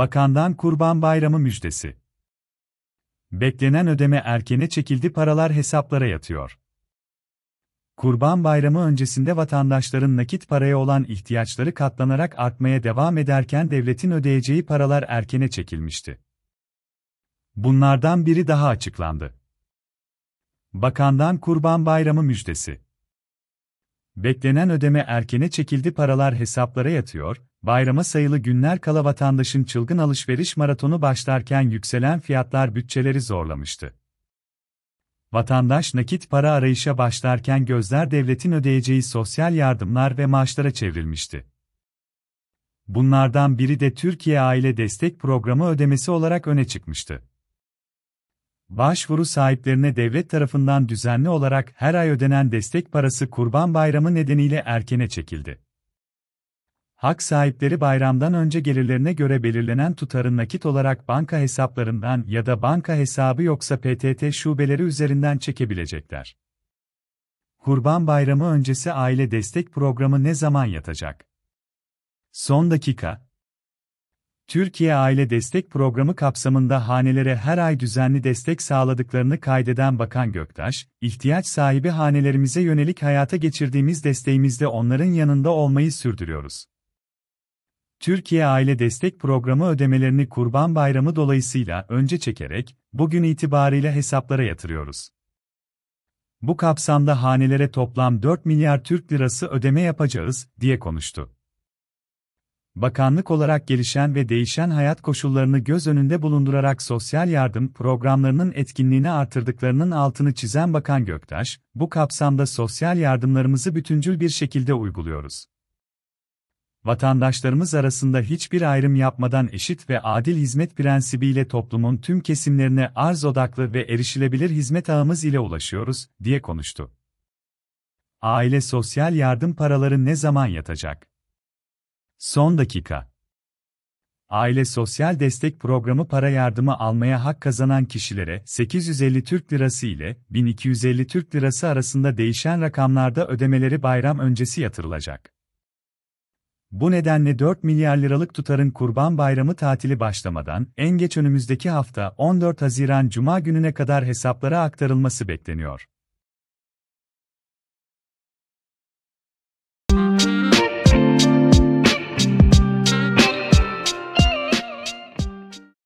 Bakandan Kurban Bayramı müjdesi. Beklenen ödeme erkene çekildi, paralar hesaplara yatıyor. Kurban Bayramı öncesinde vatandaşların nakit paraya olan ihtiyaçları katlanarak artmaya devam ederken devletin ödeyeceği paralar erkene çekilmişti. Bunlardan biri daha açıklandı. Bakandan Kurban Bayramı müjdesi. Beklenen ödeme erkene çekildi paralar hesaplara yatıyor, bayrama sayılı günler kala vatandaşın çılgın alışveriş maratonu başlarken yükselen fiyatlar bütçeleri zorlamıştı. Vatandaş nakit para arayışa başlarken gözler devletin ödeyeceği sosyal yardımlar ve maaşlara çevrilmişti. Bunlardan biri de Türkiye Aile Destek Programı ödemesi olarak öne çıkmıştı. Başvuru sahiplerine devlet tarafından düzenli olarak her ay ödenen destek parası Kurban Bayramı nedeniyle erkene çekildi. Hak sahipleri bayramdan önce gelirlerine göre belirlenen tutarın nakit olarak banka hesaplarından ya da banka hesabı yoksa PTT şubeleri üzerinden çekebilecekler. Kurban Bayramı öncesi aile destek programı ne zaman yatacak? Son dakika Türkiye Aile Destek Programı kapsamında hanelere her ay düzenli destek sağladıklarını kaydeden Bakan Göktaş, ihtiyaç sahibi hanelerimize yönelik hayata geçirdiğimiz desteğimizde onların yanında olmayı sürdürüyoruz. Türkiye Aile Destek Programı ödemelerini Kurban Bayramı dolayısıyla önce çekerek, bugün itibariyle hesaplara yatırıyoruz. Bu kapsamda hanelere toplam 4 milyar Türk lirası ödeme yapacağız, diye konuştu bakanlık olarak gelişen ve değişen hayat koşullarını göz önünde bulundurarak sosyal yardım programlarının etkinliğini artırdıklarının altını çizen Bakan Göktaş, bu kapsamda sosyal yardımlarımızı bütüncül bir şekilde uyguluyoruz. Vatandaşlarımız arasında hiçbir ayrım yapmadan eşit ve adil hizmet prensibiyle toplumun tüm kesimlerine arz odaklı ve erişilebilir hizmet ağımız ile ulaşıyoruz, diye konuştu. Aile sosyal yardım paraları ne zaman yatacak? Son dakika. Aile Sosyal Destek Programı para yardımı almaya hak kazanan kişilere 850 Türk Lirası ile 1250 Türk Lirası arasında değişen rakamlarda ödemeleri bayram öncesi yatırılacak. Bu nedenle 4 milyar liralık tutarın Kurban Bayramı tatili başlamadan en geç önümüzdeki hafta 14 Haziran Cuma gününe kadar hesaplara aktarılması bekleniyor.